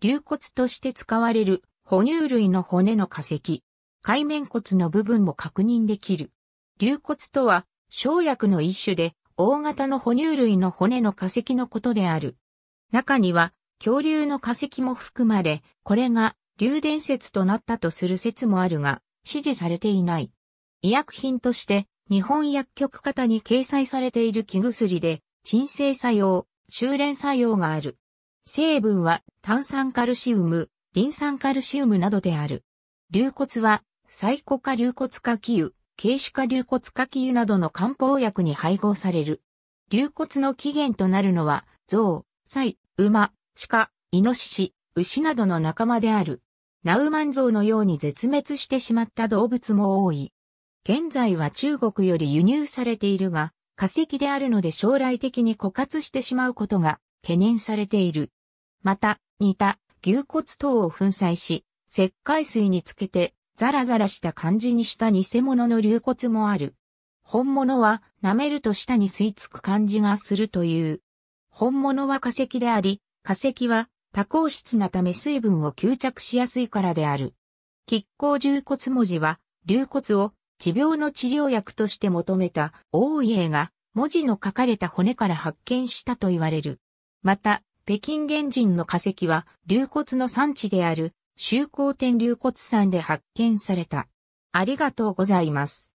牛骨として使われる哺乳類の骨の化石、海面骨の部分も確認できる。竜骨とは、生薬の一種で、大型の哺乳類の骨の化石のことである。中には、恐竜の化石も含まれ、これが、竜伝説となったとする説もあるが、支持されていない。医薬品として、日本薬局型に掲載されている木薬で、鎮静作用、修練作用がある。成分は炭酸カルシウム、リン酸カルシウムなどである。流骨は、細コ化流骨化器油、軽視化流骨化器油などの漢方薬に配合される。流骨の起源となるのは、象、サイ、馬、鹿、イノシシ、牛などの仲間である。ナウマンゾウのように絶滅してしまった動物も多い。現在は中国より輸入されているが、化石であるので将来的に枯渇してしまうことが懸念されている。また、煮た牛骨等を粉砕し、石灰水につけてザラザラした感じにした偽物の流骨もある。本物は舐めると舌に吸い付く感じがするという。本物は化石であり、化石は多孔質なため水分を吸着しやすいからである。亀甲重骨文字は、流骨を治病の治療薬として求めた王家が文字の書かれた骨から発見したと言われる。また、北京原人の化石は、流骨の産地である、修行天流骨山で発見された。ありがとうございます。